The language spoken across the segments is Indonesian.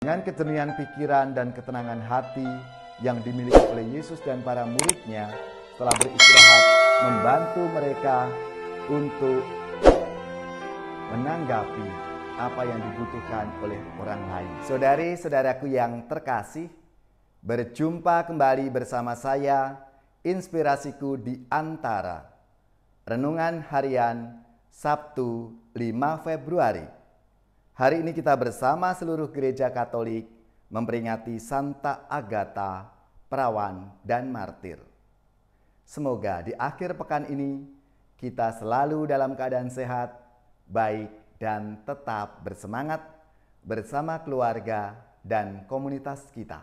Dengan kejernihan pikiran dan ketenangan hati yang dimiliki oleh Yesus dan para muridnya telah beristirahat membantu mereka untuk menanggapi apa yang dibutuhkan oleh orang lain. Saudari-saudaraku yang terkasih, berjumpa kembali bersama saya Inspirasiku di Antara. Renungan harian Sabtu 5 Februari Hari ini kita bersama seluruh gereja Katolik memperingati Santa Agatha, perawan dan martir. Semoga di akhir pekan ini kita selalu dalam keadaan sehat, baik dan tetap bersemangat bersama keluarga dan komunitas kita.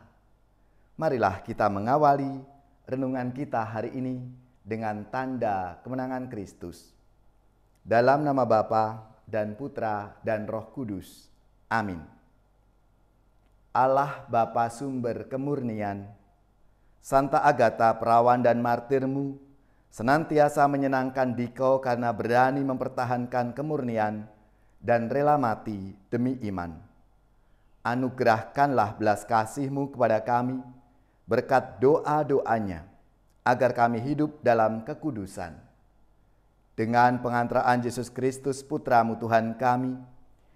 Marilah kita mengawali renungan kita hari ini dengan tanda kemenangan Kristus. Dalam nama Bapa dan Putra dan Roh Kudus. Amin. Allah Bapa sumber kemurnian, Santa Agatha perawan dan martirmu, senantiasa menyenangkan dikau karena berani mempertahankan kemurnian dan rela mati demi iman. Anugerahkanlah belas kasihmu kepada kami, berkat doa-doanya, agar kami hidup dalam kekudusan dengan pengantaraan Yesus Kristus Putramu Tuhan kami,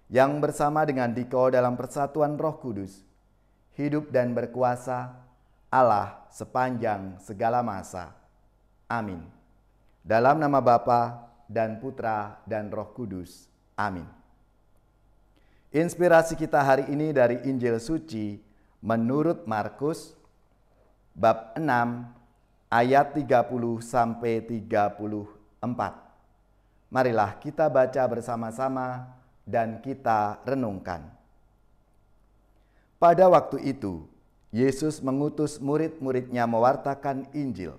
yang bersama dengan diko dalam persatuan roh kudus, hidup dan berkuasa, Allah sepanjang segala masa. Amin. Dalam nama Bapa dan Putra dan Roh Kudus. Amin. Inspirasi kita hari ini dari Injil Suci menurut Markus bab 6 ayat 30 sampai 34. Marilah kita baca bersama-sama dan kita renungkan. Pada waktu itu, Yesus mengutus murid-muridnya mewartakan Injil.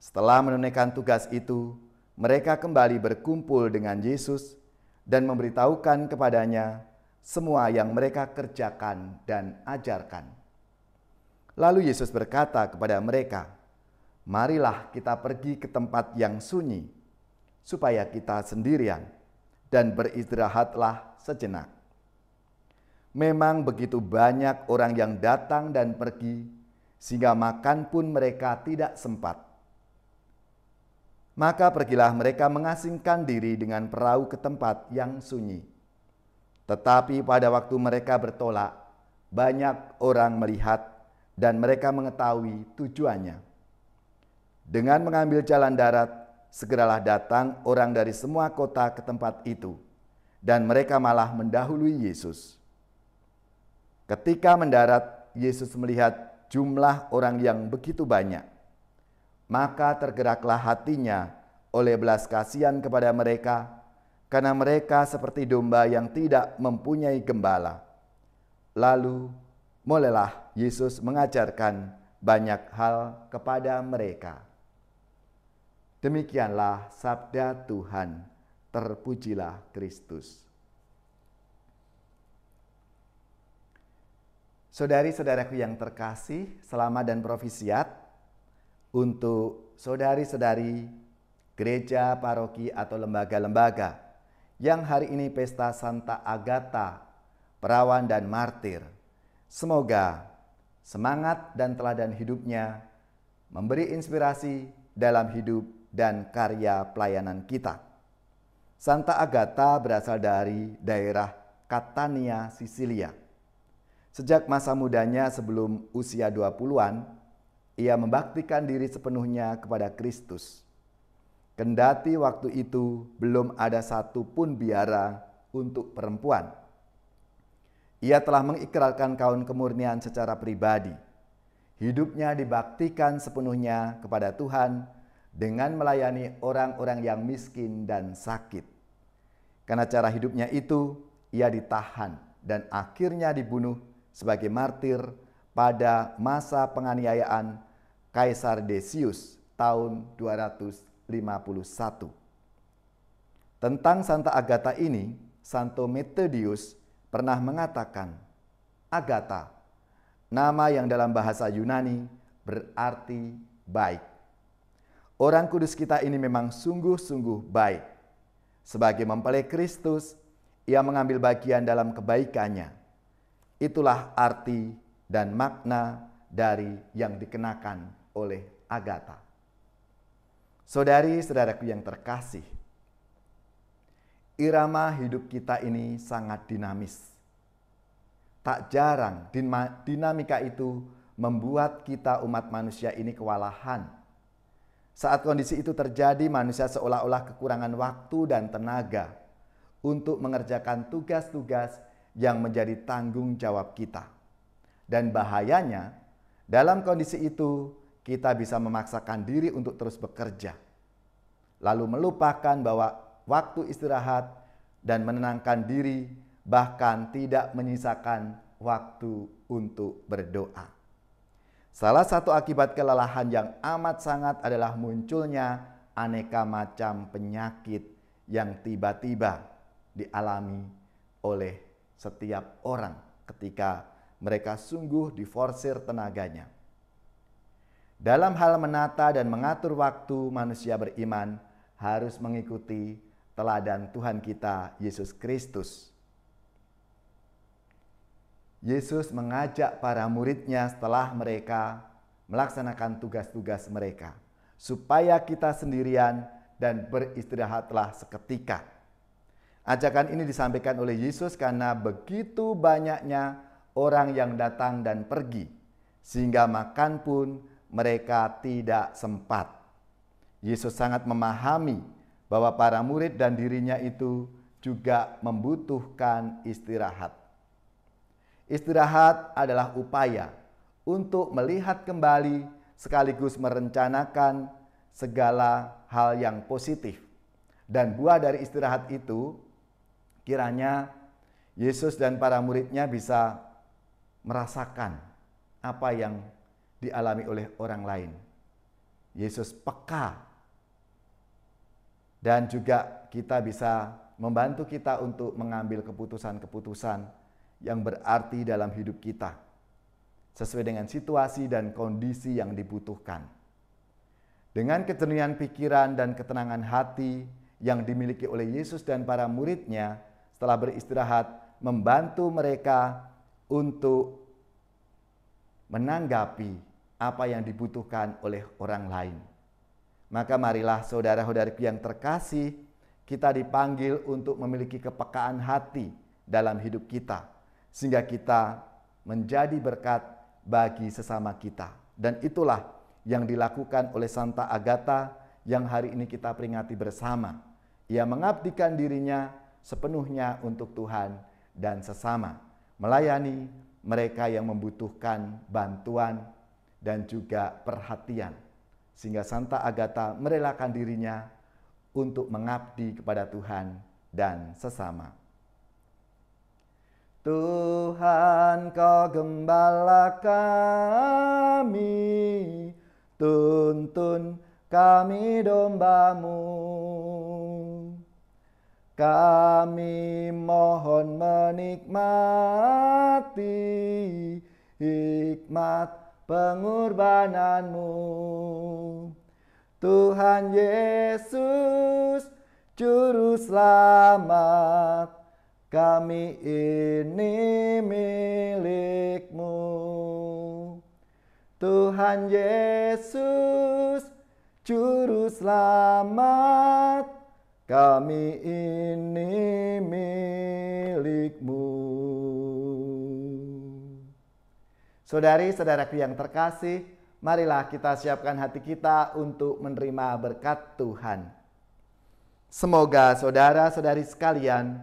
Setelah menunaikan tugas itu, mereka kembali berkumpul dengan Yesus dan memberitahukan kepadanya semua yang mereka kerjakan dan ajarkan. Lalu Yesus berkata kepada mereka, "Marilah kita pergi ke tempat yang sunyi." supaya kita sendirian dan beristirahatlah sejenak. Memang begitu banyak orang yang datang dan pergi, sehingga makan pun mereka tidak sempat. Maka pergilah mereka mengasingkan diri dengan perahu ke tempat yang sunyi. Tetapi pada waktu mereka bertolak, banyak orang melihat dan mereka mengetahui tujuannya. Dengan mengambil jalan darat, segeralah datang orang dari semua kota ke tempat itu. Dan mereka malah mendahului Yesus. Ketika mendarat, Yesus melihat jumlah orang yang begitu banyak. Maka tergeraklah hatinya oleh belas kasihan kepada mereka karena mereka seperti domba yang tidak mempunyai gembala. Lalu mulailah Yesus mengajarkan banyak hal kepada mereka. Demikianlah sabda Tuhan. Terpujilah Kristus. Saudari-saudaraku yang terkasih, selamat dan provisiat untuk saudari-saudari gereja, paroki, atau lembaga-lembaga yang hari ini pesta Santa Agatha, perawan dan martir. Semoga semangat dan teladan hidupnya memberi inspirasi dalam hidup dan karya pelayanan kita. Santa Agatha berasal dari daerah Catania, Sicilia. Sejak masa mudanya sebelum usia 20-an, ia membaktikan diri sepenuhnya kepada Kristus. Kendati waktu itu belum ada satu pun biara untuk perempuan. Ia telah mengikrarkan kaum kemurnian secara pribadi. Hidupnya dibaktikan sepenuhnya kepada Tuhan dengan melayani orang-orang yang miskin dan sakit. Karena cara hidupnya itu, ia ditahan dan akhirnya dibunuh sebagai martir pada masa penganiayaan Kaisar Decius tahun 251. Tentang Santa Agatha ini, Santo Methodius pernah mengatakan, Agatha, nama yang dalam bahasa Yunani berarti baik. Orang kudus kita ini memang sungguh-sungguh baik. Sebagai mempelai Kristus, ia mengambil bagian dalam kebaikannya. Itulah arti dan makna dari yang dikenakan oleh Agatha. Saudari-saudaraku yang terkasih, irama hidup kita ini sangat dinamis. Tak jarang dinamika itu membuat kita umat manusia ini kewalahan saat kondisi itu terjadi, manusia seolah-olah kekurangan waktu dan tenaga untuk mengerjakan tugas-tugas yang menjadi tanggung jawab kita. Dan bahayanya, dalam kondisi itu kita bisa memaksakan diri untuk terus bekerja, lalu melupakan bahwa waktu istirahat dan menenangkan diri, bahkan tidak menyisakan waktu untuk berdoa. Salah satu akibat kelelahan yang amat sangat adalah munculnya aneka macam penyakit yang tiba-tiba dialami oleh setiap orang ketika mereka sungguh diforsir tenaganya. Dalam hal menata dan mengatur waktu, manusia beriman harus mengikuti teladan Tuhan kita Yesus Kristus. Yesus mengajak para muridnya setelah mereka melaksanakan tugas-tugas mereka, supaya kita sendirian dan beristirahatlah seketika. Ajakan ini disampaikan oleh Yesus karena begitu banyaknya orang yang datang dan pergi, sehingga makan pun mereka tidak sempat. Yesus sangat memahami bahwa para murid dan dirinya itu juga membutuhkan istirahat. Istirahat adalah upaya untuk melihat kembali sekaligus merencanakan segala hal yang positif. Dan buah dari istirahat itu kiranya Yesus dan para muridnya bisa merasakan apa yang dialami oleh orang lain. Yesus peka dan juga kita bisa membantu kita untuk mengambil keputusan-keputusan yang berarti dalam hidup kita, sesuai dengan situasi dan kondisi yang dibutuhkan. Dengan kejernihan pikiran dan ketenangan hati yang dimiliki oleh Yesus dan para muridnya setelah beristirahat, membantu mereka untuk menanggapi apa yang dibutuhkan oleh orang lain. Maka marilah saudara saudari yang terkasih, kita dipanggil untuk memiliki kepekaan hati dalam hidup kita sehingga kita menjadi berkat bagi sesama kita. Dan itulah yang dilakukan oleh Santa Agatha yang hari ini kita peringati bersama. Ia mengabdikan dirinya sepenuhnya untuk Tuhan dan sesama, melayani mereka yang membutuhkan bantuan dan juga perhatian. Sehingga Santa Agatha merelakan dirinya untuk mengabdi kepada Tuhan dan sesama. Tuhan kau gembala kami, tuntun kami dombamu. Kami mohon menikmati hikmat pengorbananmu. Tuhan Yesus, Juru Selamat, kami ini milikmu. Tuhan Yesus, Juru Selamat, kami ini milikmu. Saudari-saudaraku yang terkasih, marilah kita siapkan hati kita untuk menerima berkat Tuhan. Semoga saudara-saudari sekalian